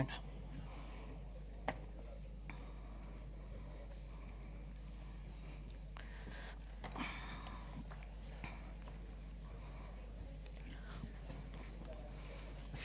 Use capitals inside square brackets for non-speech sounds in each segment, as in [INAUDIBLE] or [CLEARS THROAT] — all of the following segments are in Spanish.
¿eh? [COUGHS]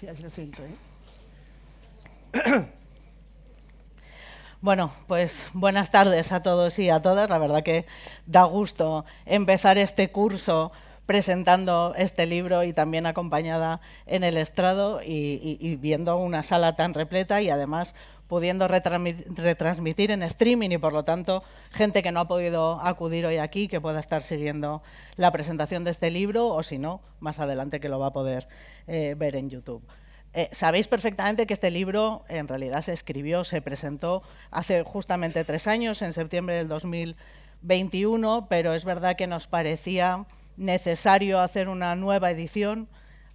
Bueno. pues buenas tardes a todos y a todas. La verdad que da gusto empezar este curso presentando este libro y también acompañada en el estrado y, viendo una sala tan repleta y además pudiendo retransmitir en streaming y por lo tanto gente que no ha podido acudir hoy aquí que pueda estar siguiendo la presentación de este libro o si no, más adelante que lo va a poder eh, ver en YouTube. Eh, sabéis perfectamente que este libro en realidad se escribió, se presentó hace justamente tres años, en septiembre del 2021, pero es verdad que nos parecía necesario hacer una nueva edición,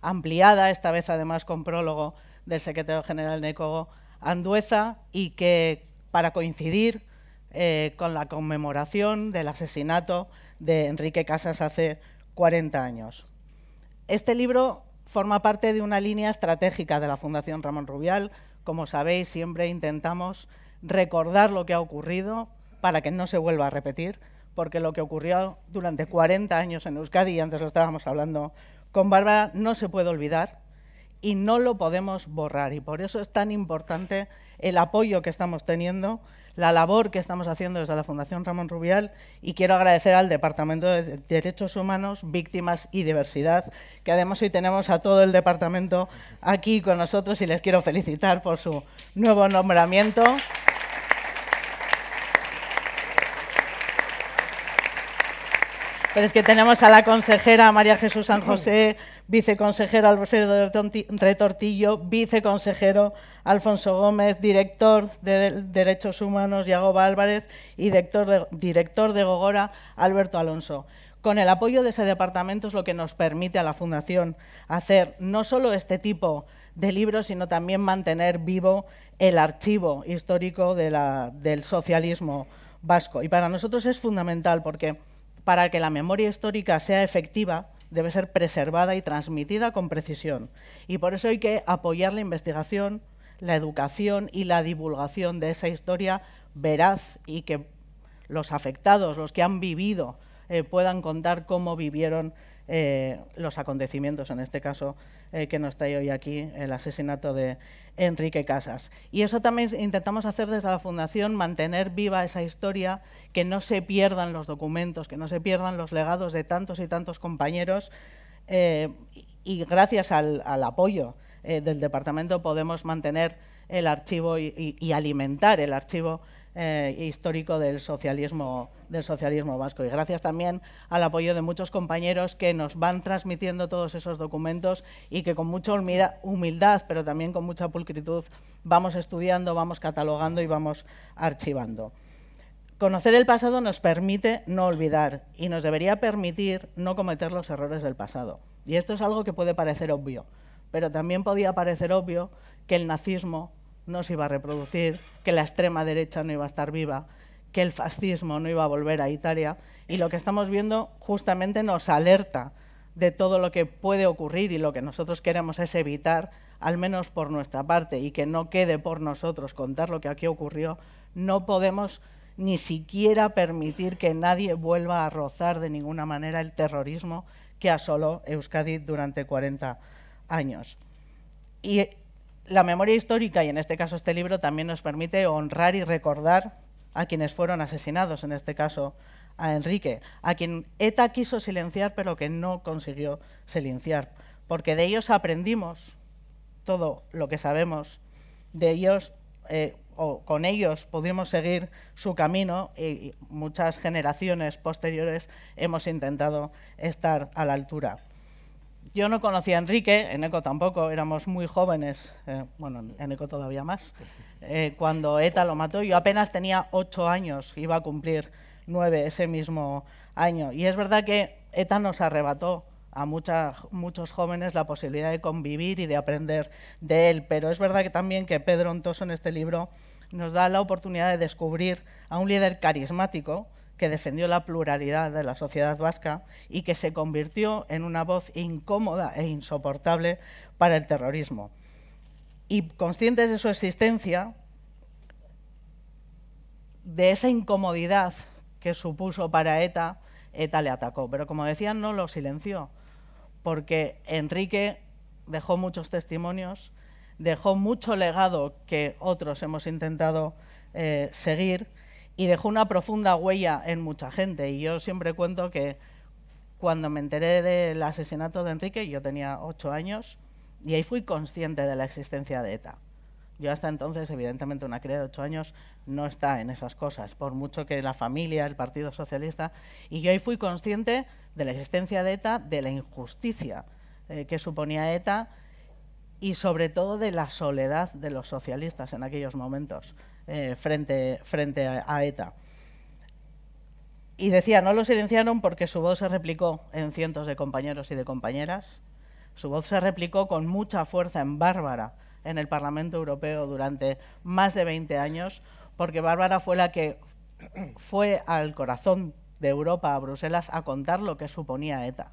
ampliada, esta vez además con prólogo del secretario general Nekogo Andueza, y que para coincidir eh, con la conmemoración del asesinato de Enrique Casas hace 40 años. Este libro forma parte de una línea estratégica de la Fundación Ramón Rubial. Como sabéis, siempre intentamos recordar lo que ha ocurrido para que no se vuelva a repetir porque lo que ocurrió durante 40 años en Euskadi, y antes lo estábamos hablando con Bárbara, no se puede olvidar y no lo podemos borrar. Y por eso es tan importante el apoyo que estamos teniendo, la labor que estamos haciendo desde la Fundación Ramón Rubial y quiero agradecer al Departamento de Derechos Humanos, Víctimas y Diversidad, que además hoy tenemos a todo el departamento aquí con nosotros y les quiero felicitar por su nuevo nombramiento. Pero es que tenemos a la consejera María Jesús San José, viceconsejero Alfredo Retortillo, viceconsejero Alfonso Gómez, director de Derechos Humanos Iago Álvarez y director de, Gogora Alberto Alonso. Con el apoyo de ese departamento es lo que nos permite a la Fundación hacer no solo este tipo de libros, sino también mantener vivo el archivo histórico del socialismo vasco. Y para nosotros es fundamental porque para que la memoria histórica sea efectiva, debe ser preservada y transmitida con precisión. Y por eso hay que apoyar la investigación, la educación y la divulgación de esa historia veraz y que los afectados, los que han vivido, eh, puedan contar cómo vivieron eh, los acontecimientos, en este caso eh, que nos trae hoy aquí el asesinato de Enrique Casas. Y eso también intentamos hacer desde la Fundación, mantener viva esa historia, que no se pierdan los documentos, que no se pierdan los legados de tantos y tantos compañeros, eh, y gracias al, apoyo del departamento podemos mantener el archivo y alimentar el archivo eh, histórico del socialismo, del socialismo vasco. Y gracias también al apoyo de muchos compañeros que nos van transmitiendo todos esos documentos y que con mucha humildad, pero también con mucha pulcritud, vamos estudiando, vamos catalogando y vamos archivando. Conocer el pasado nos permite no olvidar y nos debería permitir no cometer los errores del pasado. Y esto es algo que puede parecer obvio, pero también podía parecer obvio que el nazismo no se iba a reproducir, que la extrema derecha no iba a estar viva, que el fascismo no iba a volver a Italia. Y lo que estamos viendo justamente nos alerta de todo lo que puede ocurrir y lo que nosotros queremos es evitar, al menos por nuestra parte, y que no quede por nosotros contar lo que aquí ocurrió, no podemos ni siquiera permitir que nadie vuelva a rozar de ninguna manera el terrorismo que asoló Euskadi durante 40 años. Y la memoria histórica, y en este caso este libro, también nos permite honrar y recordar a quienes fueron asesinados, en este caso a Enrique, a quien ETA quiso silenciar pero que no consiguió silenciar, porque de ellos aprendimos todo lo que sabemos, de ellos eh, o con ellos pudimos seguir su camino y muchas generaciones posteriores hemos intentado estar a la altura. Yo no conocía a Enrique, eco tampoco, éramos muy jóvenes, eh, bueno, en eco todavía más, eh, cuando ETA lo mató. Yo apenas tenía ocho años, iba a cumplir nueve ese mismo año. Y es verdad que ETA nos arrebató a muchos jóvenes la posibilidad de convivir y de aprender de él, pero es verdad que también que Pedro Ontoso en este libro nos da la oportunidad de descubrir a un líder carismático, que defendió la pluralidad de la sociedad vasca y que se convirtió en una voz incómoda e insoportable para el terrorismo. Y conscientes de su existencia, de esa incomodidad que supuso para ETA, ETA le atacó. Pero como decían, no lo silenció, porque Enrique dejó muchos testimonios, dejó mucho legado que otros hemos intentado eh, seguir y dejó una profunda huella en mucha gente. Y yo siempre cuento que cuando me enteré del asesinato de Enrique, yo tenía ocho años, y ahí fui consciente de la existencia de ETA. Yo hasta entonces, evidentemente, una criada de ocho años no está en esas cosas, por mucho que la familia, el Partido Socialista, y yo ahí fui consciente de la existencia de ETA, de la injusticia eh, que suponía ETA y sobre todo de la soledad de los socialistas en aquellos momentos. Eh, frente, frente a, a, ETA. Y decía, no lo silenciaron porque su voz se replicó en cientos de compañeros y de compañeras. Su voz se replicó con mucha fuerza en Bárbara en el Parlamento Europeo durante más de 20 años, porque Bárbara fue la que fue al corazón de Europa, a Bruselas, a contar lo que suponía ETA,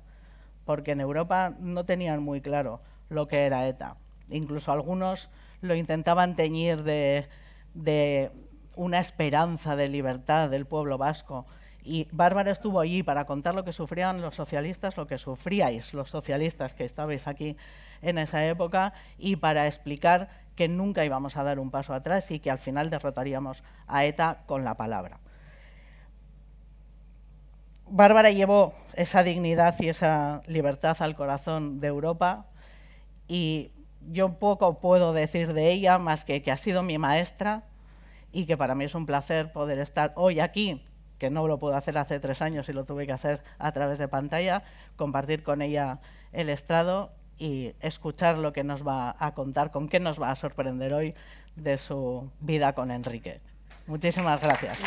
porque en Europa no tenían muy claro lo que era ETA. Incluso algunos lo intentaban teñir de, de una esperanza de libertad del pueblo vasco. Y Bárbara estuvo allí para contar lo que sufrían los socialistas, lo que sufríais los socialistas que estabais aquí en esa época y para explicar que nunca íbamos a dar un paso atrás y que al final derrotaríamos a ETA con la palabra. Bárbara llevó esa dignidad y esa libertad al corazón de Europa y yo poco puedo decir de ella más que que ha sido mi maestra y que para mí es un placer poder estar hoy aquí, que no lo puedo hacer hace tres años y lo tuve que hacer a través de pantalla, compartir con ella el estrado y escuchar lo que nos va a contar, con qué nos va a sorprender hoy de su vida con Enrique. Muchísimas gracias.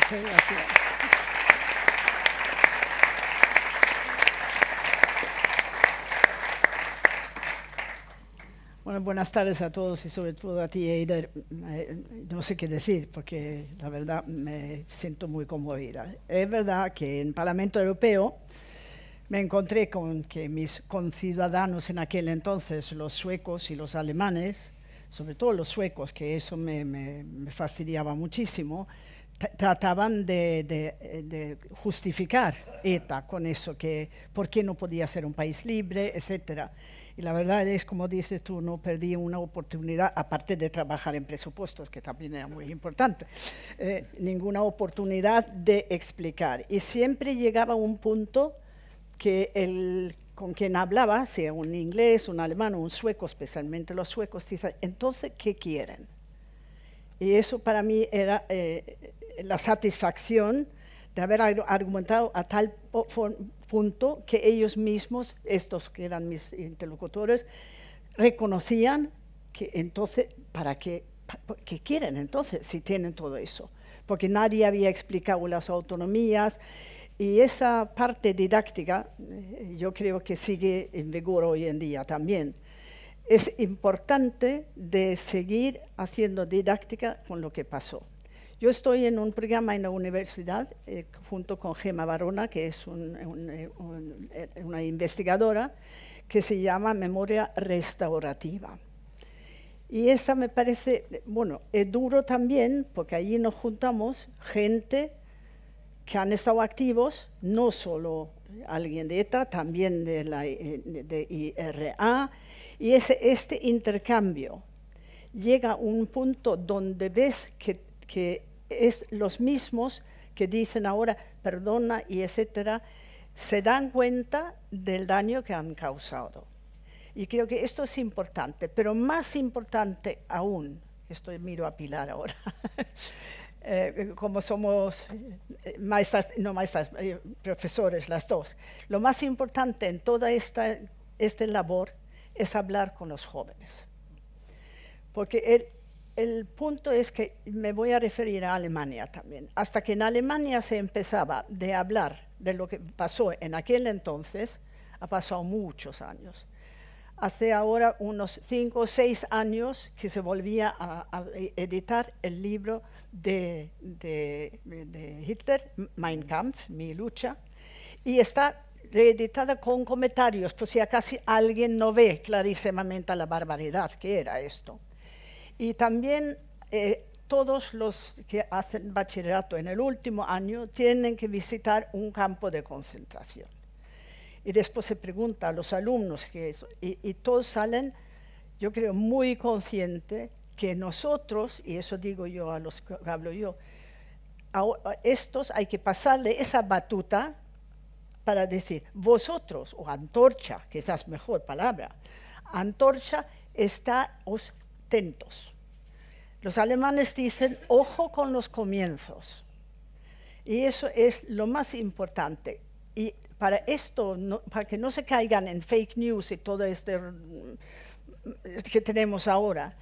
buenas tardes a todos y sobre todo a ti, Eider. Eh, no sé qué decir porque la verdad me siento muy conmovida. Es verdad que en el Parlamento Europeo me encontré con que mis conciudadanos en aquel entonces, los suecos y los alemanes, sobre todo los suecos, que eso me, fastidiaba muchísimo, trataban de, de, justificar ETA con eso, que por qué no podía ser un país libre, etcétera. Y la verdad es, como dices tú, no perdí una oportunidad, aparte de trabajar en presupuestos, que también era muy importante, eh, ninguna oportunidad de explicar. Y siempre llegaba un punto que el con quien hablaba, sea un inglés, un alemán, un sueco, especialmente los suecos, dice: entonces, ¿qué quieren? Y eso para mí era eh, la satisfacción de haber argumentado a tal, punto que ellos mismos, estos que eran mis interlocutores, reconocían que entonces, ¿para qué, qué quieren entonces si tienen todo eso? Porque nadie había explicado las autonomías y esa parte didáctica eh, yo creo que sigue en vigor hoy en día también. Es importante de seguir haciendo didáctica con lo que pasó. Yo estoy en un programa en la universidad eh, junto con Gema Barona, que es una investigadora, que se llama Memoria Restaurativa. Y esa me parece, bueno, es duro también, porque allí nos juntamos gente que han estado activos, no solo alguien de ETA, también de la eh, de IRA, y ese, este intercambio llega a un punto donde ves que que es los mismos que dicen ahora perdona y etcétera, se dan cuenta del daño que han causado. Y creo que esto es importante, pero más importante aún, estoy miro a Pilar ahora, [LAUGHS] eh, como somos eh, maestras, no maestras, eh, profesores las dos, lo más importante en toda esta, esta labor es hablar con los jóvenes. Porque el, el punto es que me voy a referir a Alemania también. Hasta que en Alemania se empezaba de hablar de lo que pasó en aquel entonces, ha pasado muchos años. Hace ahora unos cinco o seis años que se volvía a, editar el libro de, de, Hitler, Mein Kampf, Mi lucha, y está reeditada con comentarios, por si acaso alguien no ve clarísimamente la barbaridad que era esto. Y también eh, todos los que hacen bachillerato en el último año tienen que visitar un campo de concentración. Y después se pregunta a los alumnos qué es, y, todos salen, yo creo, muy conscientes que nosotros, y eso digo yo a los que hablo yo, a, estos hay que pasarle esa batuta para decir, vosotros, o antorcha, que es mejor palabra, antorcha, está, os los alemanes dicen, ojo con los comienzos. Y eso es lo más importante. Y para esto, para que no se caigan en fake news y todo esto mm, que tenemos ahora,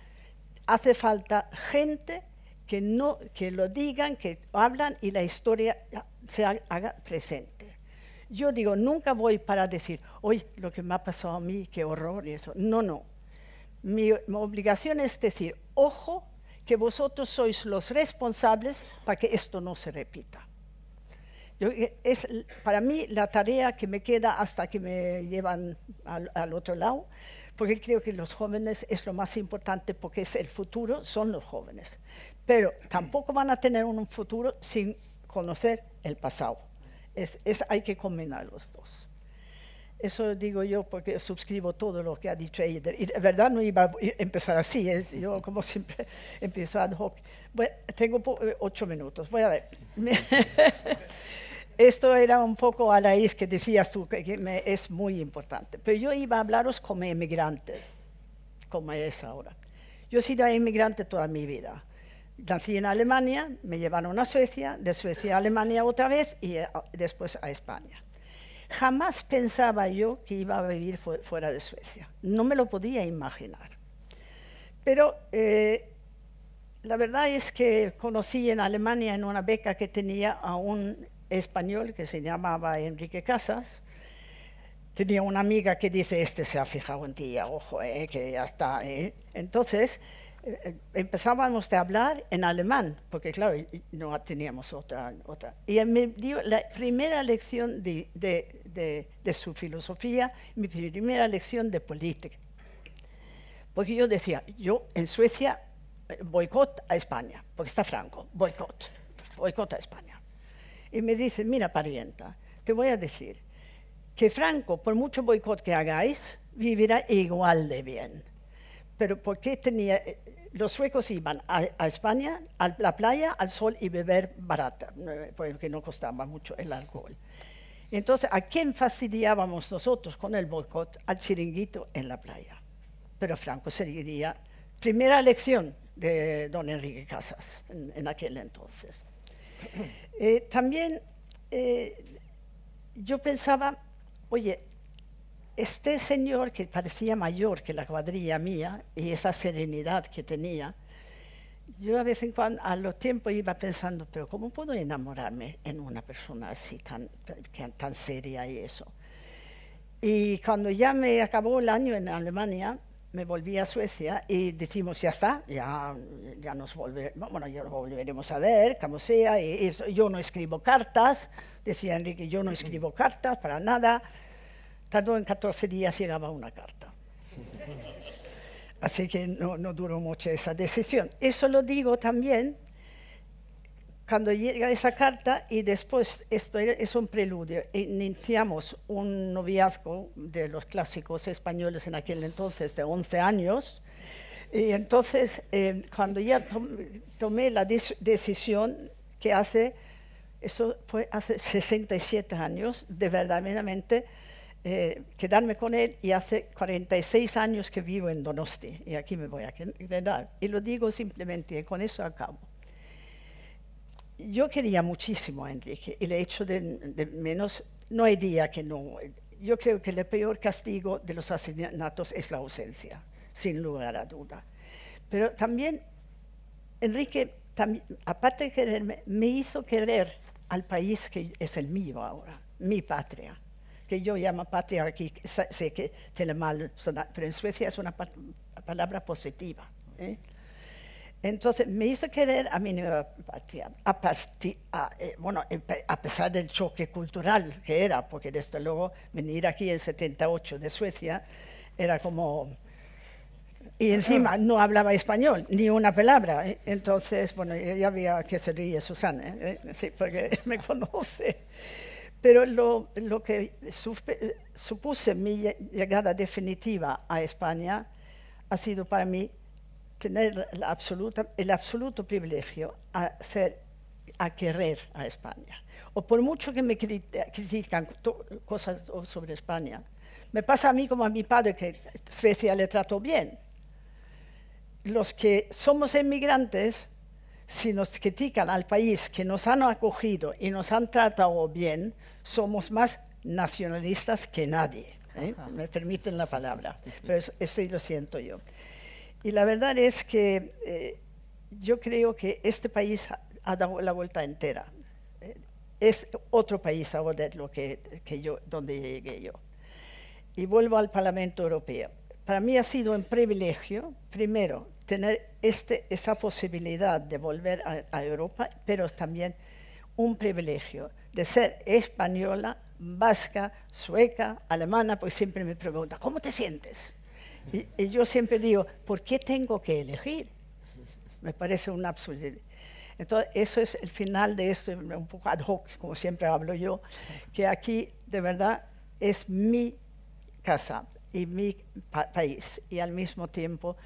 hace falta gente que, no, que lo digan, que hablan y la historia se haga presente. Yo digo, nunca voy para decir, hoy lo que me ha pasado a mí, qué horror y eso. No, no mi, obligación es decir, ojo, que vosotros sois los responsables para que esto no se repita. Eh, es para mí la tarea que me queda hasta que me llevan al, otro lado, porque creo que los jóvenes es lo más importante porque es el futuro, son los jóvenes. Pero tampoco van a tener un futuro sin conocer el pasado. Es, hay que combinar los dos. Eso digo yo porque suscribo todo lo que ha dicho Eider. Y de verdad no iba a empezar así, ¿eh? [LAUGHS] yo como siempre [LAUGHS] empiezo ad hoc. tengo eh, ocho minutos, voy a ver. [LAUGHS] Esto era un poco a la que decías tú, que es muy importante. Pero yo iba a hablaros como emigrante, como es ahora. Yo he sido emigrante toda mi vida. Nací en Alemania, me llevaron a Suecia, de Suecia a Alemania otra vez y eh, después a España. Jamás pensaba yo que iba a vivir fuera de Suecia. No me lo podía imaginar. Pero eh, la verdad es que conocí en Alemania en una beca que tenía a un español que se llamaba Enrique Casas. Tenía una amiga que dice, este se ha fijado en ti, ojo, eh, que ya está. Eh". Entonces empezábamos a hablar en alemán, porque claro, no teníamos otra. otra. Y me dio la primera lección de de, su filosofía, mi primera lección de política. Porque yo decía, yo en Suecia eh, boicot a España, porque está Franco, boicot, boicot a España. Y me dice, mira parienta, te voy a decir que Franco, por mucho boicot que hagáis, vivirá igual de bien. Pero porque qué tenía, eh, los suecos iban a, España, a la playa, al sol y beber barata, eh, porque no costaba mucho el alcohol? Entonces, ¿a quién fastidiábamos nosotros con el boicot? Al chiringuito en la playa. Pero Franco seguiría. primera lección de don Enrique Casas en, aquel entonces. Eh, también eh, yo pensaba, oye, este señor que parecía mayor que la cuadrilla mía y esa serenidad que tenía, yo a veces, cuando, a los tiempos iba pensando, pero ¿cómo puedo enamorarme en una persona así, tan, tan seria y eso? Y cuando ya me acabó el año en Alemania, me volví a Suecia y decimos, ya está, ya, ya nos volveremos, bueno, volveremos a ver, como sea, y, yo no escribo cartas, decía Enrique, yo no escribo cartas para nada. Tardó en 14 días y llegaba una carta. Así que no, duró mucho esa decisión. Eso lo digo también cuando llega esa carta y después esto es un preludio. Iniciamos un noviazgo de los clásicos españoles en aquel entonces de 11 años. Y entonces, eh, cuando ya tomé la decisión que hace, eso fue hace 67 años, de verdaderamente eh, quedarme con él y hace 46 años que vivo en Donosti y aquí me voy a quedar. Y lo digo simplemente y con eso acabo. Yo quería muchísimo a Enrique y le hecho de, menos, no hay día que no. Yo creo que el peor castigo de los asesinatos es la ausencia, sin lugar a duda. Pero también Enrique, aparte de quererme, me hizo querer al país que es el mío ahora, mi patria yo llamo patria, sé que tiene mal, pero en Suecia es una palabra positiva. ¿eh? Entonces me hizo querer a mi patria, a, eh, bueno, a pesar del choque cultural que era, porque desde luego venir aquí en 78 de Suecia era como... Y encima ah. no hablaba español, ni una palabra. ¿eh? Entonces, bueno, ya había que se ríe Susana, porque [LAUGHS] me conoce. Pero lo, que supuso supuse mi llegada definitiva a España ha sido para mí tener el absoluto privilegio a, a querer a España. O por mucho que me critican cosas sobre España, me pasa a mí como a mi padre que Suecia le trató bien. Los que somos inmigrantes si nos critican al país que nos han acogido y nos han tratado bien, somos más nacionalistas que nadie. ¿eh? Me permiten la palabra, pero eso, lo siento yo. Y la verdad es que eh, yo creo que este país ha, dado la vuelta entera. Eh, es otro país ahora lo que, que yo, donde llegué yo. Y vuelvo al Parlamento Europeo. Para mí ha sido un privilegio, primero, tener este, esa posibilidad de volver a, Europa, pero también un privilegio de ser española, vasca, sueca, alemana, porque siempre me pregunta ¿cómo te sientes? Y, yo siempre digo, ¿por qué tengo que elegir? Me parece un absurdo. Entonces, eso es el final de esto, un poco ad hoc, como siempre hablo yo, que aquí de verdad es mi casa y mi país, y al mismo tiempo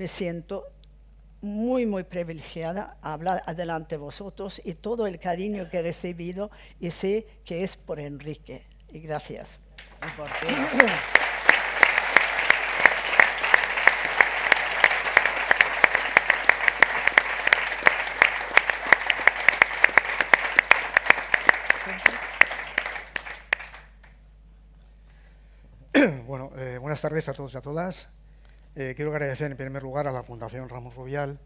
me siento muy, muy privilegiada a hablar adelante vosotros y todo el cariño que he recibido y sé que es por Enrique. Y gracias. Bueno, eh, buenas tardes a todos y a todas. Eh, quiero agradecer en primer lugar a la Fundación Ramos Rubial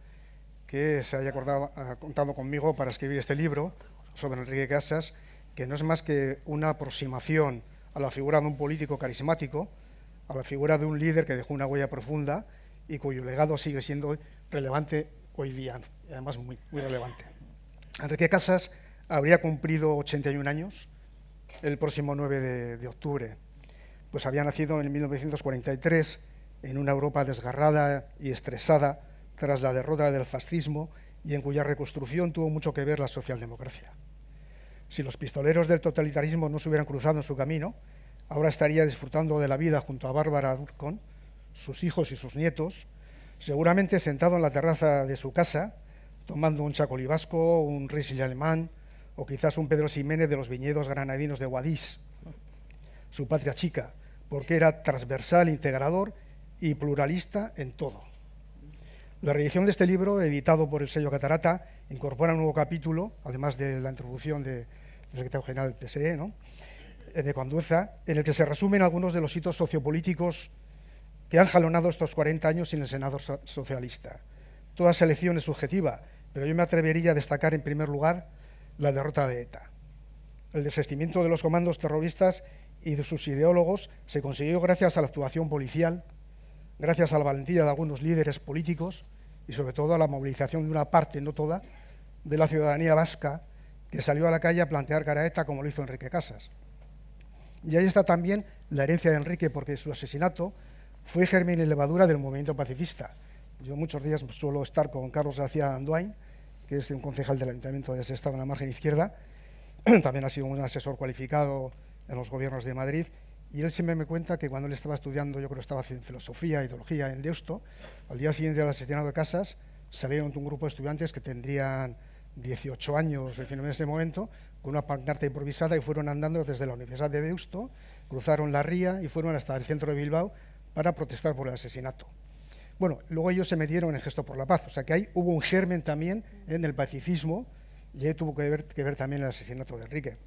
que se haya acordado, contado conmigo para escribir este libro sobre Enrique Casas, que no es más que una aproximación a la figura de un político carismático, a la figura de un líder que dejó una huella profunda y cuyo legado sigue siendo relevante hoy día, y además muy, relevante. Enrique Casas habría cumplido 81 años el próximo 9 de, de octubre, pues había nacido en 1943 en una Europa desgarrada y estresada tras la derrota del fascismo y en cuya reconstrucción tuvo mucho que ver la socialdemocracia. Si los pistoleros del totalitarismo no se hubieran cruzado en su camino, ahora estaría disfrutando de la vida junto a Bárbara Durkon, sus hijos y sus nietos, seguramente sentado en la terraza de su casa, tomando un chacolibasco, vasco, un riesling alemán o quizás un Pedro Ximénez de los viñedos granadinos de Guadix, su patria chica, porque era transversal, integrador y pluralista en todo. La reedición de este libro, editado por el sello Catarata, incorpora un nuevo capítulo, además de la introducción del de secretario general PSE, eh, de en el que se resumen algunos de los hitos sociopolíticos que han jalonado estos 40 años sin el Senado socialista. Toda selección es subjetiva, pero yo me atrevería a destacar en primer lugar la derrota de ETA. El desestimiento de los comandos terroristas y de sus ideólogos se consiguió gracias a la actuación policial gracias a la valentía de algunos líderes políticos y sobre todo a la movilización de una parte, no toda, de la ciudadanía vasca que salió a la calle a plantear cara Caraeta como lo hizo Enrique Casas. Y ahí está también la herencia de Enrique, porque su asesinato fue germen y levadura del movimiento pacifista. Yo muchos días suelo estar con Carlos García Anduain, que es un concejal del Ayuntamiento de Estado en la margen izquierda, [CLEARS THROAT] también ha sido un asesor cualificado en los gobiernos de Madrid y él siempre me cuenta que cuando él estaba estudiando, yo creo que estaba haciendo filosofía ideología en Deusto, al día siguiente del asesinato de Casas salieron un grupo de estudiantes que tendrían 18 años, en en ese momento, con una pancarta improvisada y fueron andando desde la Universidad de Deusto, cruzaron la ría y fueron hasta el centro de Bilbao para protestar por el asesinato. Bueno, luego ellos se metieron en gesto por la paz, o sea que ahí hubo un germen también en el pacifismo y ahí tuvo que ver también el asesinato de Enrique.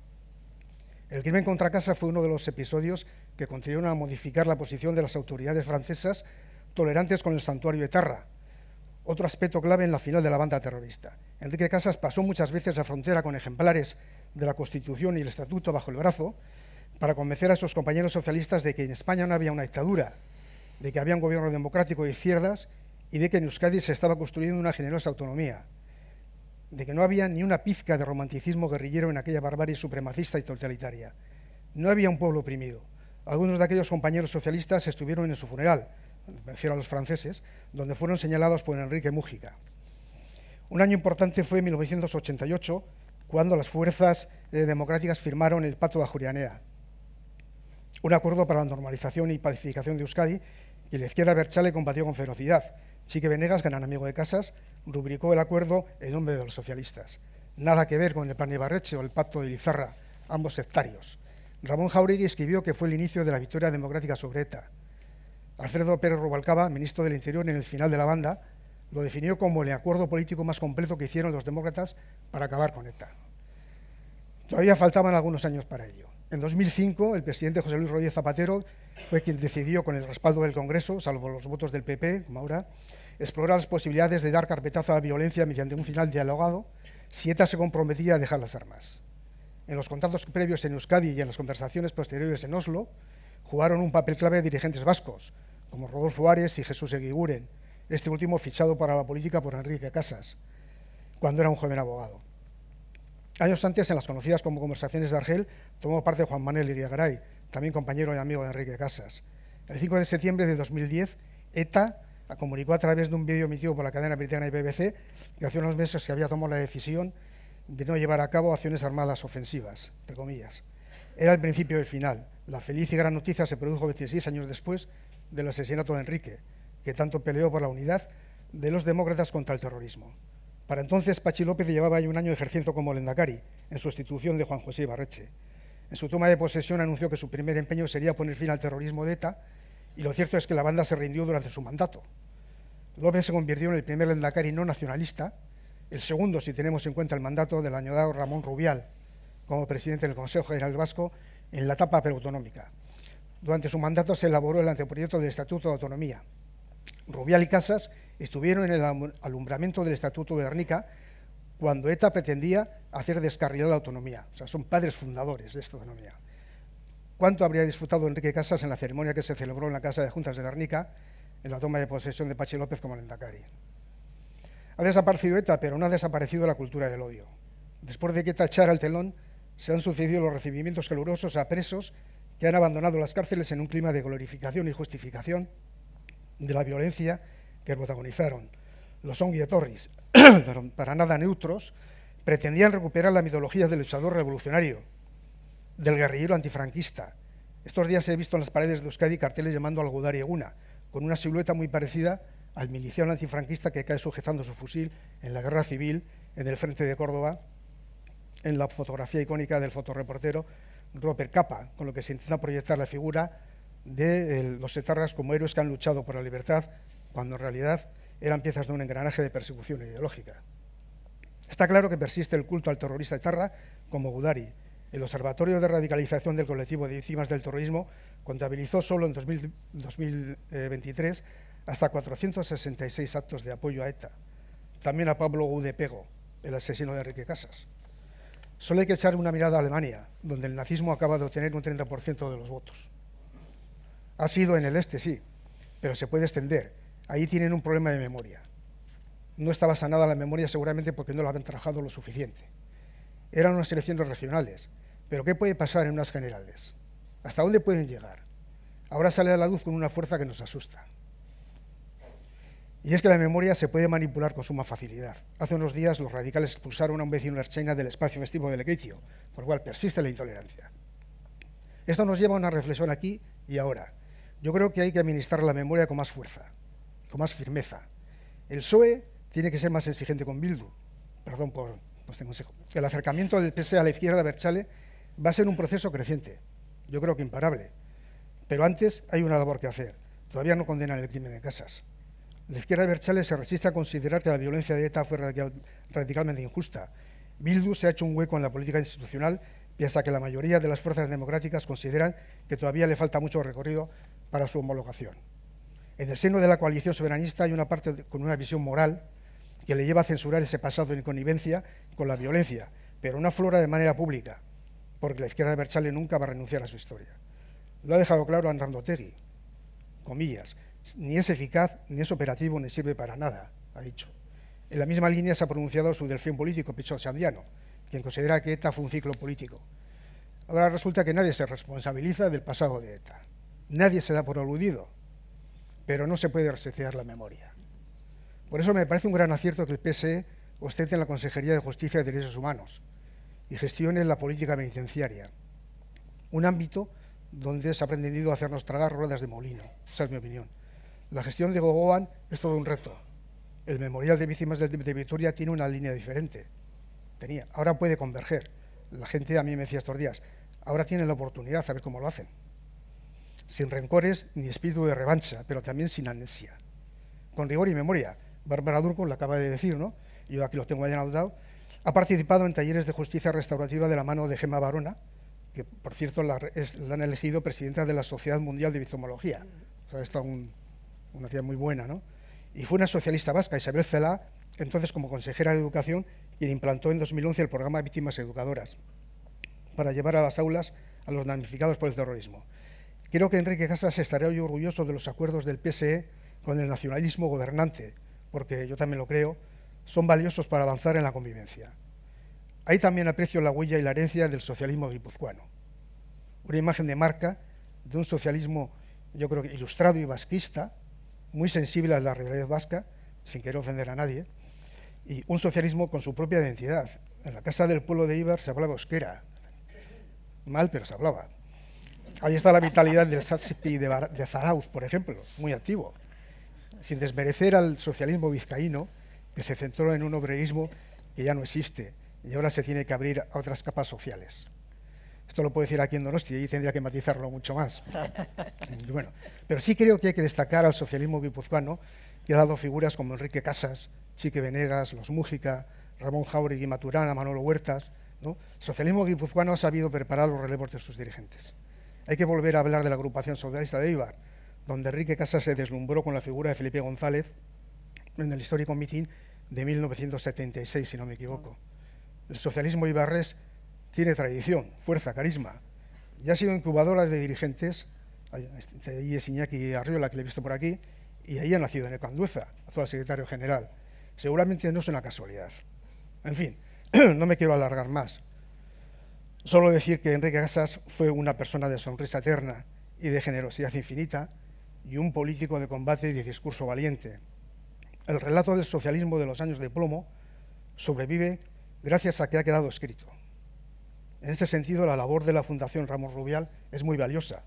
El crimen contra casa fue uno de los episodios que contribuyeron a modificar la posición de las autoridades francesas tolerantes con el santuario de Tarra, otro aspecto clave en la final de la banda terrorista. Enrique Casas pasó muchas veces la frontera con ejemplares de la Constitución y el Estatuto bajo el brazo para convencer a sus compañeros socialistas de que en España no había una dictadura, de que había un gobierno democrático de izquierdas y de que en Euskadi se estaba construyendo una generosa autonomía de que no había ni una pizca de romanticismo guerrillero en aquella barbarie supremacista y totalitaria. No había un pueblo oprimido. Algunos de aquellos compañeros socialistas estuvieron en su funeral, me refiero a los franceses, donde fueron señalados por Enrique Mújica. Un año importante fue 1988, cuando las fuerzas eh, democráticas firmaron el Pacto de Ajurianea, un acuerdo para la normalización y pacificación de Euskadi y la izquierda Berchale combatió con ferocidad. Chique Venegas, gran amigo de Casas, rubricó el acuerdo en nombre de los socialistas. Nada que ver con el plan Ibarreche o el pacto de Lizarra, ambos sectarios. Ramón Jauregui escribió que fue el inicio de la victoria democrática sobre ETA. Alfredo Pérez Rubalcaba, ministro del Interior en el final de la banda, lo definió como el acuerdo político más completo que hicieron los demócratas para acabar con ETA. Todavía faltaban algunos años para ello. En 2005, el presidente José Luis Rodríguez Zapatero fue quien decidió, con el respaldo del Congreso, salvo los votos del PP, como ahora, explorar las posibilidades de dar carpetazo a la violencia mediante un final dialogado si ETA se comprometía a dejar las armas. En los contactos previos en Euskadi y en las conversaciones posteriores en Oslo, jugaron un papel clave dirigentes vascos, como Rodolfo Ares y Jesús Eguiguren, este último fichado para la política por Enrique Casas, cuando era un joven abogado. Años antes, en las conocidas como Conversaciones de Argel, tomó parte Juan Manuel Iriagaray, también compañero y amigo de Enrique Casas. El 5 de septiembre de 2010, ETA comunicó a través de un vídeo emitido por la cadena británica BBC que hace unos meses se había tomado la decisión de no llevar a cabo acciones armadas ofensivas, entre comillas. Era el principio del final. La feliz y gran noticia se produjo 26 años después del asesinato de Enrique, que tanto peleó por la unidad de los demócratas contra el terrorismo. Para entonces, Pachi López llevaba ya un año ejerciendo como lendacari, en sustitución de Juan José Barreche. En su toma de posesión anunció que su primer empeño sería poner fin al terrorismo de ETA, y lo cierto es que la banda se rindió durante su mandato. López se convirtió en el primer lendacari no nacionalista, el segundo si tenemos en cuenta el mandato del añadido Ramón Rubial como presidente del Consejo General Vasco en la etapa preautonómica. Durante su mandato se elaboró el anteproyecto de Estatuto de Autonomía. Rubial y Casas estuvieron en el alumbramiento del Estatuto de Guernica cuando ETA pretendía hacer descarrilar la autonomía. O sea, son padres fundadores de esta autonomía. ¿Cuánto habría disfrutado Enrique Casas en la ceremonia que se celebró en la Casa de Juntas de Guernica en la toma de posesión de Pache López como Lendakari? Ha desaparecido ETA, pero no ha desaparecido la cultura del odio. Después de que ETA echara el telón, se han sucedido los recibimientos calurosos a presos que han abandonado las cárceles en un clima de glorificación y justificación de la violencia que protagonizaron los Song y Torres, [CLEARS THROAT] para nada neutros, pretendían recuperar la mitología del luchador revolucionario, del guerrillero antifranquista. Estos días he visto en las paredes de Euskadi carteles llamando al a una, con una silueta muy parecida al miliciano antifranquista que cae sujetando su fusil en la guerra civil en el frente de Córdoba, en la fotografía icónica del fotoreportero Robert Capa, con lo que se intenta proyectar la figura de eh, los etarras como héroes que han luchado por la libertad cuando en realidad eran piezas de un engranaje de persecución ideológica. Está claro que persiste el culto al terrorista etarra como Gudari. El Observatorio de Radicalización del Colectivo de Víctimas del Terrorismo contabilizó solo en 2023 eh, hasta 466 actos de apoyo a ETA. También a Pablo Udepego, el asesino de Enrique Casas. Solo hay que echar una mirada a Alemania, donde el nazismo acaba de obtener un 30% de los votos. Ha sido en el este, sí, pero se puede extender ahí tienen un problema de memoria. No estaba sanada la memoria seguramente porque no la habían trabajado lo suficiente. Eran unas elecciones regionales, pero ¿qué puede pasar en unas generales? ¿Hasta dónde pueden llegar? Ahora sale a la luz con una fuerza que nos asusta. Y es que la memoria se puede manipular con suma facilidad. Hace unos días los radicales expulsaron a un vecino escena del espacio festivo del Equicio, por lo cual persiste la intolerancia. Esto nos lleva a una reflexión aquí y ahora. Yo creo que hay que administrar la memoria con más fuerza con más firmeza. El PSOE tiene que ser más exigente con Bildu, perdón por este consejo. El acercamiento del PS e a la izquierda Berchale va a ser un proceso creciente, yo creo que imparable. Pero antes hay una labor que hacer. Todavía no condenan el crimen de casas. La izquierda de Berchale se resiste a considerar que la violencia de ETA fue radicalmente injusta. Bildu se ha hecho un hueco en la política institucional, piensa que la mayoría de las fuerzas democráticas consideran que todavía le falta mucho recorrido para su homologación. En el seno de la coalición soberanista hay una parte con una visión moral que le lleva a censurar ese pasado de connivencia con la violencia, pero no flora de manera pública, porque la izquierda de Berchale nunca va a renunciar a su historia. Lo ha dejado claro Terry, comillas, ni es eficaz, ni es operativo, ni sirve para nada, ha dicho. En la misma línea se ha pronunciado su delfín político, Pichón Sandiano, quien considera que ETA fue un ciclo político. Ahora resulta que nadie se responsabiliza del pasado de ETA. Nadie se da por aludido pero no se puede resetear la memoria. Por eso me parece un gran acierto que el PSE ostente en la Consejería de Justicia y Derechos Humanos y gestione la política penitenciaria, un ámbito donde se ha aprendido a hacernos tragar ruedas de molino, esa es mi opinión. La gestión de Gogoan es todo un reto. El Memorial de Víctimas de, Victoria tiene una línea diferente. Tenía, ahora puede converger. La gente a mí me decía estos días, ahora tienen la oportunidad a ver cómo lo hacen sin rencores ni espíritu de revancha, pero también sin amnesia. Con rigor y memoria, Bárbara Durco la acaba de decir, ¿no? Yo aquí lo tengo bien anotado. Ha participado en talleres de justicia restaurativa de la mano de Gema Barona, que por cierto la, han elegido presidenta de la Sociedad Mundial de Victimología. O sea, está una ciudad muy buena, ¿no? Y fue una socialista vasca, Isabel Cela, entonces como consejera de Educación, quien implantó en 2011 el programa Víctimas Educadoras para llevar a las aulas a los damnificados por el terrorismo. Creo que Enrique Casas estaría hoy orgulloso de los acuerdos del PSE con el nacionalismo gobernante, porque yo también lo creo, son valiosos para avanzar en la convivencia. Ahí también aprecio la huella y la herencia del socialismo guipuzcoano. Una imagen de marca de un socialismo, yo creo que ilustrado y vasquista, muy sensible a la realidad vasca, sin querer ofender a nadie, y un socialismo con su propia identidad. En la casa del pueblo de Ibar se hablaba euskera, mal, pero se hablaba ahí está la vitalidad del de, Zarauz, por ejemplo, muy activo. Sin desmerecer al socialismo vizcaíno, que se centró en un obrerismo que ya no existe y ahora se tiene que abrir a otras capas sociales. Esto lo puedo decir aquí en Donosti, y tendría que matizarlo mucho más. bueno, pero sí creo que hay que destacar al socialismo guipuzcoano, que ha dado figuras como Enrique Casas, Chique Venegas, Los Mújica, Ramón Jauregui Maturana, Manolo Huertas. El socialismo guipuzcoano ha sabido preparar los relevos de sus dirigentes. Hay que volver a hablar de la agrupación socialista de Ibar, donde Enrique Casas se deslumbró con la figura de Felipe González en el histórico mitin de 1976, si no me equivoco. El socialismo ibarres tiene tradición, fuerza, carisma, y ha sido incubadora de dirigentes, ahí es Iñaki Arriola, que le he visto por aquí, y ahí ha nacido en Canduza, actual secretario general. Seguramente no es una casualidad. En fin, [CLEARS THROAT] no me quiero alargar más. Solo decir que Enrique Casas fue una persona de sonrisa eterna y de generosidad infinita y un político de combate y de discurso valiente. El relato del socialismo de los años de plomo sobrevive gracias a que ha quedado escrito. En este sentido, la labor de la Fundación Ramos Rubial es muy valiosa.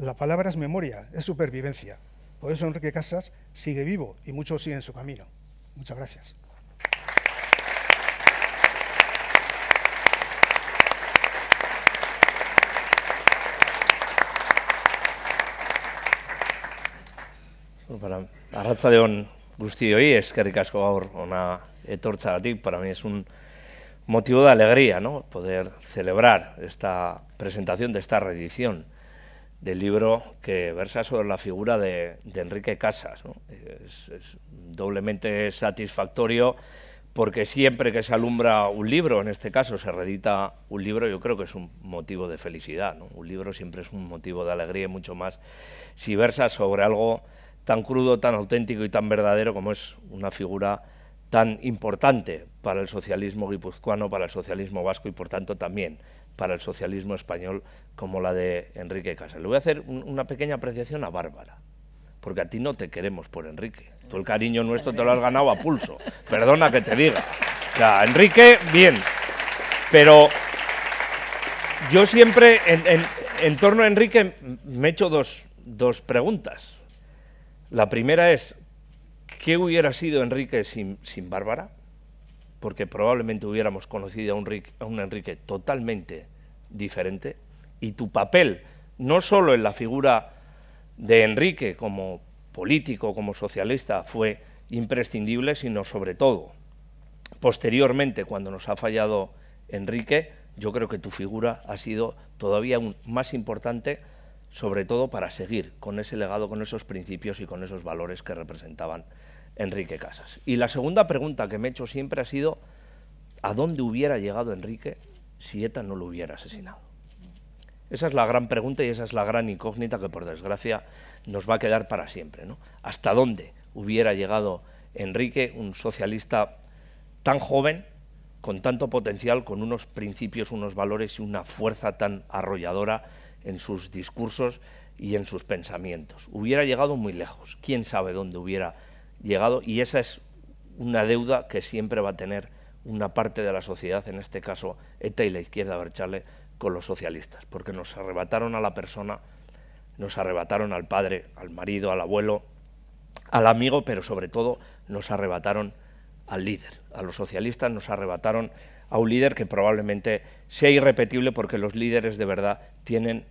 La palabra es memoria, es supervivencia. Por eso Enrique Casas sigue vivo y muchos siguen su camino. Muchas gracias. Para, eskerrik asko gaur a ti para mí es un motivo de alegría, ¿no? Poder celebrar esta presentación de esta reedición del libro que versa sobre la figura de, Enrique Casas. Es, doblemente satisfactorio porque siempre que se alumbra un libro, en este caso se reedita un libro, yo creo que es un motivo de felicidad. Un libro siempre es un motivo de alegría y mucho más si versa sobre algo tan crudo, tan auténtico y tan verdadero como es una figura tan importante para el socialismo guipuzcoano, para el socialismo vasco y por tanto también para el socialismo español como la de Enrique Casas. Le voy a hacer una pequeña apreciación a Bárbara, porque a ti no te queremos por Enrique. Tú el cariño nuestro te lo has ganado a pulso, perdona que te diga. O Enrique, bien, pero yo siempre en, torno a Enrique me he hecho dos, dos preguntas. La primera es, ¿qué hubiera sido Enrique sin, Bárbara? Porque probablemente hubiéramos conocido a un, Enrique totalmente diferente. Y tu papel, no solo en la figura de Enrique como político, como socialista, fue imprescindible, sino sobre todo, posteriormente, cuando nos ha fallado Enrique, yo creo que tu figura ha sido todavía más importante sobre todo para seguir con ese legado, con esos principios y con esos valores que representaban Enrique Casas. Y la segunda pregunta que me he hecho siempre ha sido, ¿a dónde hubiera llegado Enrique si ETA no lo hubiera asesinado? Esa es la gran pregunta y esa es la gran incógnita que, por desgracia, nos va a quedar para siempre. ¿Hasta dónde hubiera llegado Enrique, un socialista tan joven, con tanto potencial, con unos principios, unos valores y una fuerza tan arrolladora? en sus discursos y en sus pensamientos. Hubiera llegado muy lejos, quién sabe dónde hubiera llegado, y esa es una deuda que siempre va a tener una parte de la sociedad, en este caso ETA y la izquierda Berchale, con los socialistas, porque nos arrebataron a la persona, nos arrebataron al padre, al marido, al abuelo, al amigo, pero sobre todo nos arrebataron al líder. A los socialistas nos arrebataron a un líder que probablemente sea irrepetible porque los líderes de verdad tienen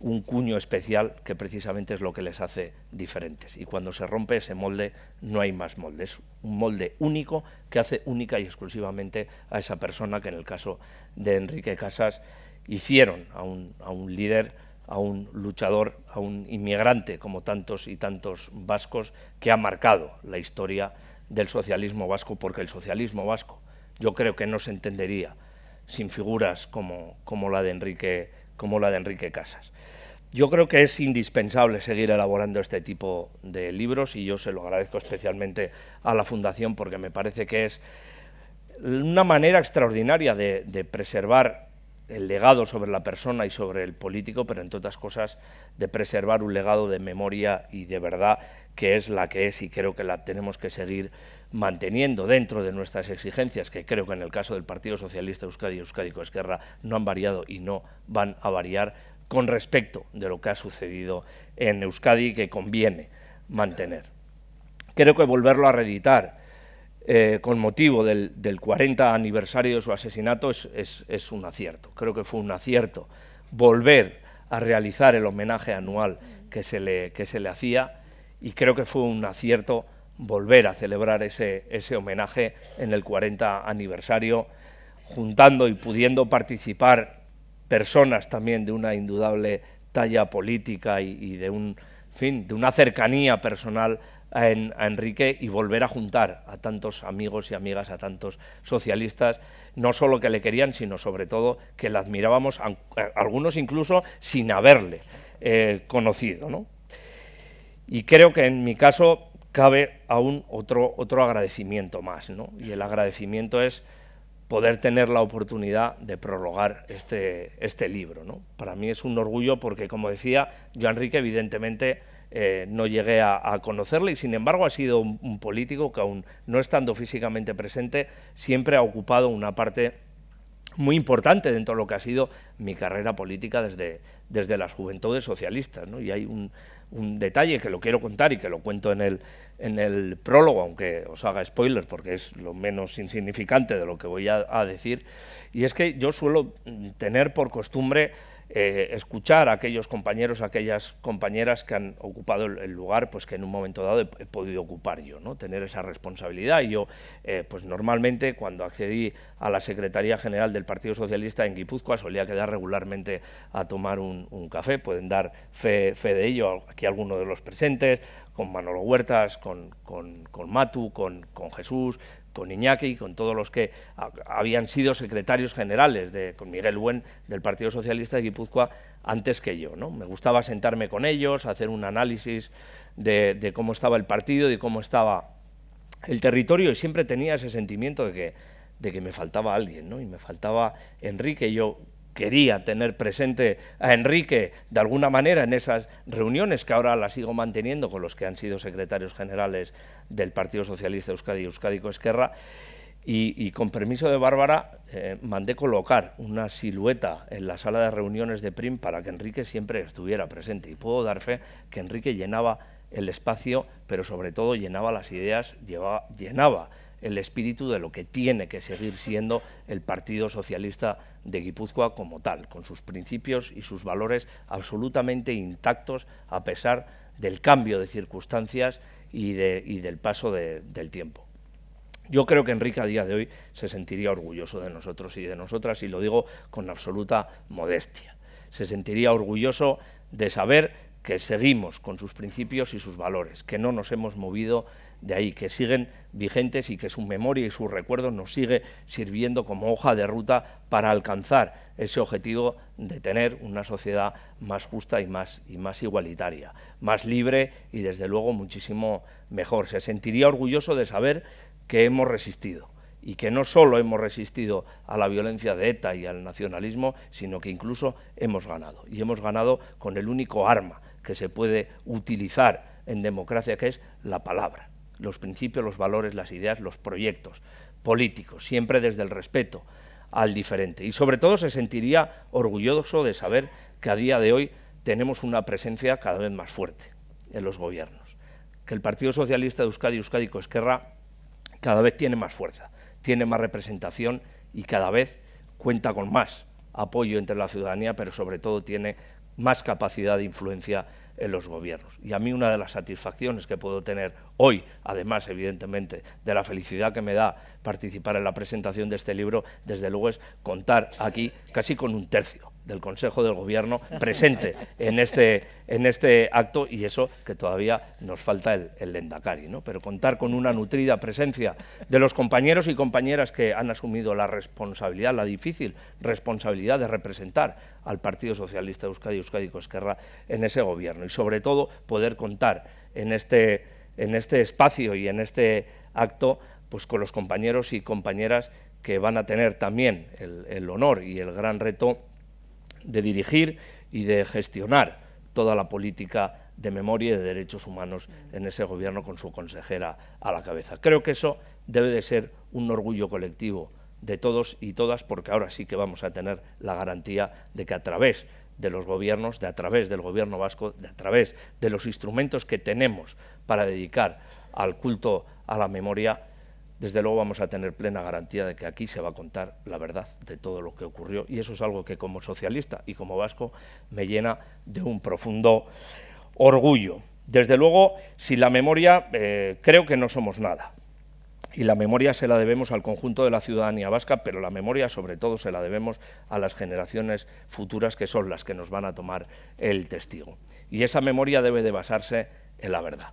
un cuño especial que precisamente es lo que les hace diferentes. Y cuando se rompe ese molde, no hay más molde. Es un molde único que hace única y exclusivamente a esa persona que en el caso de Enrique Casas hicieron a un, líder, a un luchador, a un inmigrante como tantos y tantos vascos que ha marcado la historia del socialismo vasco, porque el socialismo vasco yo creo que no se entendería sin figuras como, como la de Enrique como la de Enrique Casas. Yo creo que es indispensable seguir elaborando este tipo de libros y yo se lo agradezco especialmente a la Fundación porque me parece que es una manera extraordinaria de, preservar el legado sobre la persona y sobre el político, pero entre otras cosas de preservar un legado de memoria y de verdad que es la que es y creo que la tenemos que seguir manteniendo dentro de nuestras exigencias, que creo que en el caso del Partido Socialista Euskadi y Euskadi Esquerra no han variado y no van a variar con respecto de lo que ha sucedido en Euskadi, que conviene mantener. Creo que volverlo a reeditar eh, con motivo del, 40 aniversario de su asesinato es, un acierto. Creo que fue un acierto volver a realizar el homenaje anual que se le, que se le hacía y creo que fue un acierto volver a celebrar ese, ese homenaje en el 40 aniversario, juntando y pudiendo participar personas también de una indudable talla política y, de, un, fin, de una cercanía personal a, Enrique y volver a juntar a tantos amigos y amigas, a tantos socialistas, no solo que le querían, sino sobre todo que le admirábamos, algunos incluso sin haberle eh, conocido. Y creo que en mi caso cabe aún otro, otro agradecimiento más, Y el agradecimiento es poder tener la oportunidad de prorrogar este, este libro. ¿no? Para mí es un orgullo porque, como decía, yo Enrique evidentemente eh, no llegué a, conocerle y, sin embargo, ha sido un, político que, aún no estando físicamente presente, siempre ha ocupado una parte muy importante dentro de lo que ha sido mi carrera política desde, desde las juventudes socialistas. Y hay un, un detalle que lo quiero contar y que lo cuento en el, en el prólogo, aunque os haga spoiler porque es lo menos insignificante de lo que voy a decir, y es que yo suelo tener por costumbre eh, escuchar a aquellos compañeros, a aquellas compañeras que han ocupado el, lugar pues, que en un momento dado he, podido ocupar yo, ¿no? tener esa responsabilidad. Y yo, eh, pues normalmente, cuando accedí a la Secretaría General del Partido Socialista en Guipúzcoa, solía quedar regularmente a tomar un, café, pueden dar fe, de ello aquí algunos de los presentes, con Manolo Huertas, con, Matu, con, con Jesús, con Iñaki, con todos los que habían sido secretarios generales, de, con Miguel Buen del Partido Socialista de Guipúzcoa antes que yo. ¿no? Me gustaba sentarme con ellos, hacer un análisis de, cómo estaba el partido, de cómo estaba el territorio y siempre tenía ese sentimiento de que, de que me faltaba alguien, ¿no? Y me faltaba Enrique, yo quería tener presente a Enrique de alguna manera en esas reuniones que ahora las sigo manteniendo con los que han sido secretarios generales del Partido Socialista Euskadi y Euskadi Esquerra. Y, con permiso de Bárbara, eh, mandé colocar una silueta en la sala de reuniones de PRIM para que Enrique siempre estuviera presente. Y puedo dar fe que Enrique llenaba el espacio, pero sobre todo llenaba las ideas, llenaba el espíritu de lo que tiene que seguir siendo el Partido Socialista de Guipúzcoa como tal, con sus principios y sus valores absolutamente intactos a pesar del cambio de circunstancias y, del paso del tiempo. Yo creo que Enrique a día de hoy se sentiría orgulloso de nosotros y de nosotras, y lo digo con absoluta modestia. Se sentiría orgulloso de saber que seguimos con sus principios y sus valores, que no nos hemos movido de ahí, que siguen vigentes y que su memoria y sus recuerdos nos sigue sirviendo como hoja de ruta para alcanzar ese objetivo de tener una sociedad más justa y más, y más igualitaria, más libre y desde luego muchísimo mejor. Se sentiría orgulloso de saber que hemos resistido y que no solo hemos resistido a la violencia de ETA y al nacionalismo, sino que incluso hemos ganado. Y hemos ganado con el único arma que se puede utilizar en democracia, que es la palabra los principios, los valores, las ideas, los proyectos políticos, siempre desde el respeto al diferente. Y sobre todo se sentiría orgulloso de saber que a día de hoy tenemos una presencia cada vez más fuerte en los gobiernos, que el Partido Socialista de Euskadi, Euskadi Esquerra, cada vez tiene más fuerza, tiene más representación y cada vez cuenta con más apoyo entre la ciudadanía, pero sobre todo tiene más capacidad de influencia en los gobiernos. Y a mí una de las satisfacciones que puedo tener hoy, además evidentemente de la felicidad que me da participar en la presentación de este libro, desde luego es contar aquí casi con un tercio del Consejo del Gobierno [LAUGHS] presente en este, en este acto y eso que todavía nos falta el, el ¿no? Pero contar con una nutrida presencia de los compañeros y compañeras que han asumido la responsabilidad, la difícil responsabilidad de representar al Partido Socialista de Euskadi, Euskadi Cosquerra en ese Gobierno. Y sobre todo poder contar en este, en este espacio y en este acto pues con los compañeros y compañeras que van a tener también el honor y el gran reto de dirigir y de gestionar toda la política de memoria y de derechos humanos en ese gobierno con su consejera a la cabeza. Creo que eso debe de ser un orgullo colectivo de todos y todas, porque ahora sí que vamos a tener la garantía de que a través de los gobiernos, de a través del gobierno vasco, de a través de los instrumentos que tenemos para dedicar al culto a la memoria, desde luego vamos a tener plena garantía de que aquí se va a contar la verdad de todo lo que ocurrió y eso es algo que como socialista y como vasco me llena de un profundo orgullo. Desde luego, sin la memoria eh, creo que no somos nada y la memoria se la debemos al conjunto de la ciudadanía vasca, pero la memoria sobre todo se la debemos a las generaciones futuras que son las que nos van a tomar el testigo. Y esa memoria debe de basarse en la verdad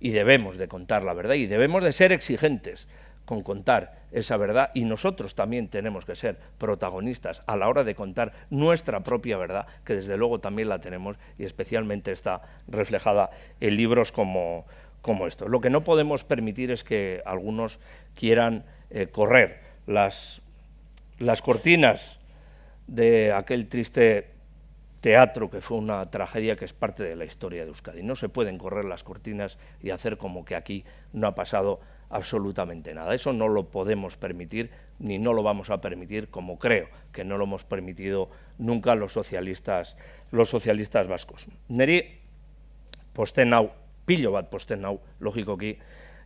y debemos de contar la verdad y debemos de ser exigentes con contar esa verdad y nosotros también tenemos que ser protagonistas a la hora de contar nuestra propia verdad, que desde luego también la tenemos y especialmente está reflejada en libros como, como estos. Lo que no podemos permitir es que algunos quieran eh, correr las, las cortinas de aquel triste teatro, que fue una tragedia que es parte de la historia de Euskadi. No se pueden correr las cortinas y hacer como que aquí no ha pasado absolutamente nada. Eso no lo podemos permitir ni no lo vamos a permitir como creo que no lo hemos permitido nunca los socialistas, los socialistas vascos. Neri postenau hau, pilo bat aquí, hau, logikoki,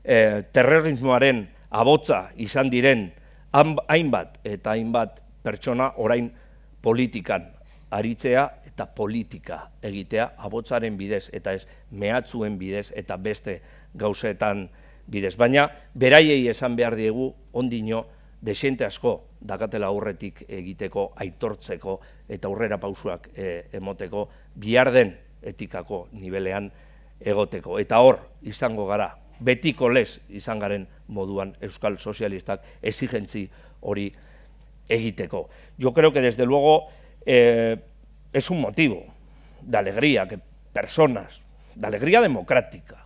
eh, terrorismoaren abotza izan diren hainbat eta hainbat pertsona orain politikan aritzea eta politika egitea abotzaren bidez eta ez mehatzuen bidez eta beste gauzetan bidez. Baina, beraiei esan behar diegu, ondino, desiente asko dakatela aurretik egiteko, aitortzeko eta aurrera pausuak e, emoteko, bihar etikako nivelean egoteko. Eta hor, izango gara, betiko lez izangaren moduan euskal sozialistak ezigentzi hori egiteko. Jo creo que desde luego... Eh, es un motivo de alegría que personas, de alegría democrática,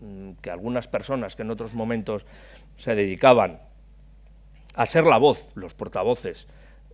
mm, que algunas personas que en otros momentos se dedicaban a ser la voz, los portavoces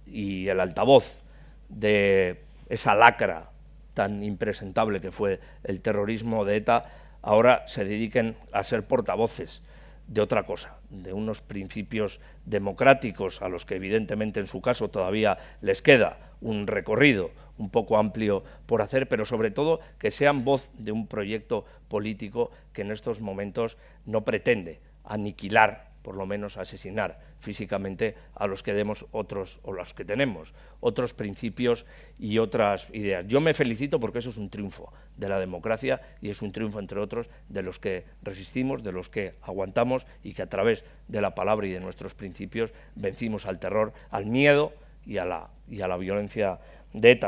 y el altavoz de esa lacra tan impresentable que fue el terrorismo de ETA, ahora se dediquen a ser portavoces de otra cosa, de unos principios democráticos a los que evidentemente en su caso todavía les queda un recorrido, un poco amplio por hacer, pero sobre todo que sean voz de un proyecto político que en estos momentos no pretende aniquilar, por lo menos asesinar físicamente a los que demos otros o los que tenemos otros principios y otras ideas. Yo me felicito porque eso es un triunfo de la democracia y es un triunfo entre otros de los que resistimos, de los que aguantamos y que a través de la palabra y de nuestros principios vencimos al terror, al miedo y a la, y a la violencia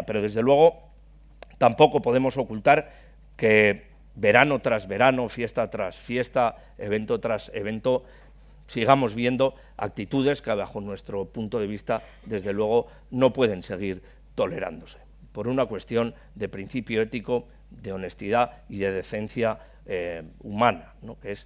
pero desde luego tampoco podemos ocultar que verano tras verano, fiesta tras fiesta, evento tras evento, sigamos viendo actitudes que bajo nuestro punto de vista, desde luego, no pueden seguir tolerándose, por una cuestión de principio ético, de honestidad y de decencia eh, humana, que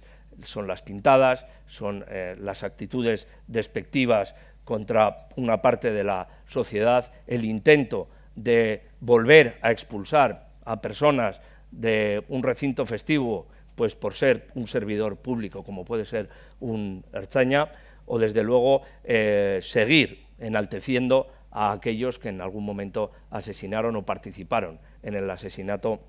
son las pintadas, son eh, las actitudes despectivas contra una parte de la sociedad el intento de volver a expulsar a personas de un recinto festivo, pues por ser un servidor público, como puede ser un Erzaña, o desde luego eh, seguir enalteciendo a aquellos que en algún momento asesinaron o participaron en el asesinato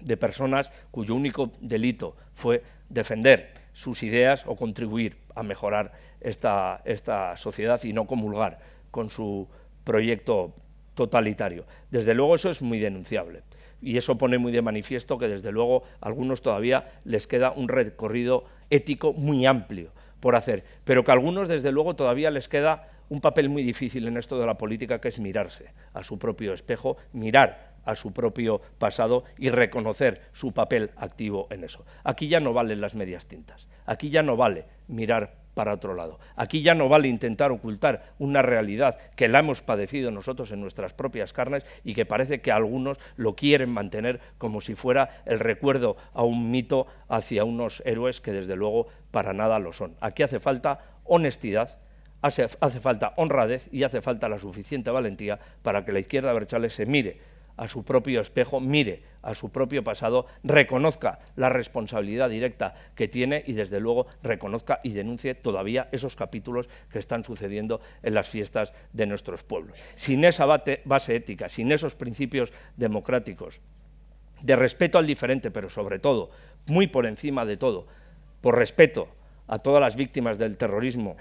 de personas cuyo único delito fue defender sus ideas o contribuir a mejorar esta, sociedad y no comulgar con su proyecto totalitario. Desde luego eso es muy denunciable y eso pone muy de manifiesto que desde luego a algunos todavía les queda un recorrido ético muy amplio por hacer, pero que a algunos desde luego todavía les queda un papel muy difícil en esto de la política que es mirarse a su propio espejo, mirar a su propio pasado y reconocer su papel activo en eso. Aquí ya no valen las medias tintas, aquí ya no vale mirar para otro lado. Aquí ya no vale intentar ocultar una realidad que la hemos padecido nosotros en nuestras propias carnes y que parece que algunos lo quieren mantener como si fuera el recuerdo a un mito hacia unos héroes que desde luego para nada lo son. Aquí hace falta honestidad, hace, falta honradez y hace falta la suficiente valentía para que la izquierda Berchales se mire a su propio espejo, mire a su propio pasado, reconozca la responsabilidad directa que tiene y desde luego reconozca y denuncie todavía esos capítulos que están sucediendo en las fiestas de nuestros pueblos. Sin esa base ética, sin esos principios democráticos, de respeto al diferente, pero sobre todo, muy por encima de todo, por respeto a todas las víctimas del terrorismo,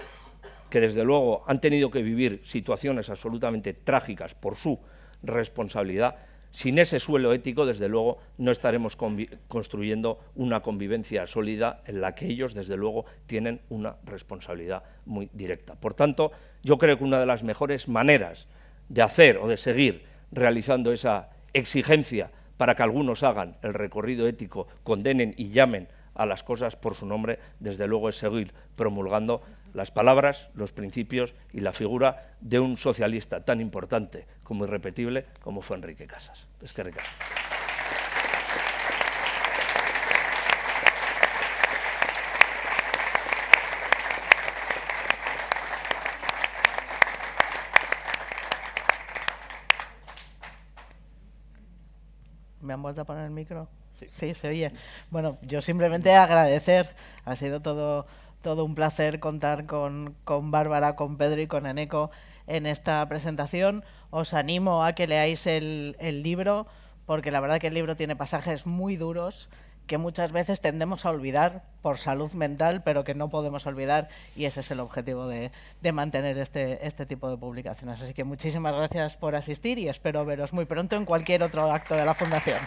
que desde luego han tenido que vivir situaciones absolutamente trágicas por su responsabilidad. Sin ese suelo ético, desde luego, no estaremos construyendo una convivencia sólida en la que ellos, desde luego, tienen una responsabilidad muy directa. Por tanto, yo creo que una de las mejores maneras de hacer o de seguir realizando esa exigencia para que algunos hagan el recorrido ético, condenen y llamen a las cosas por su nombre, desde luego es seguir promulgando las palabras, los principios y la figura de un socialista tan importante como irrepetible como fue Enrique Casas. Es que ¿Me han vuelto a poner el micro? sí se oye. Bueno, yo simplemente agradecer. Ha sido todo todo un placer contar con, Bárbara, con Pedro y con aneco en esta presentación. Os animo a que leáis el, libro, porque la verdad que el libro tiene pasajes muy duros que muchas veces tendemos a olvidar por salud mental, pero que no podemos olvidar y ese es el objetivo de, mantener este, este tipo de publicaciones. Así que muchísimas gracias por asistir y espero veros muy pronto en cualquier otro acto de la Fundación.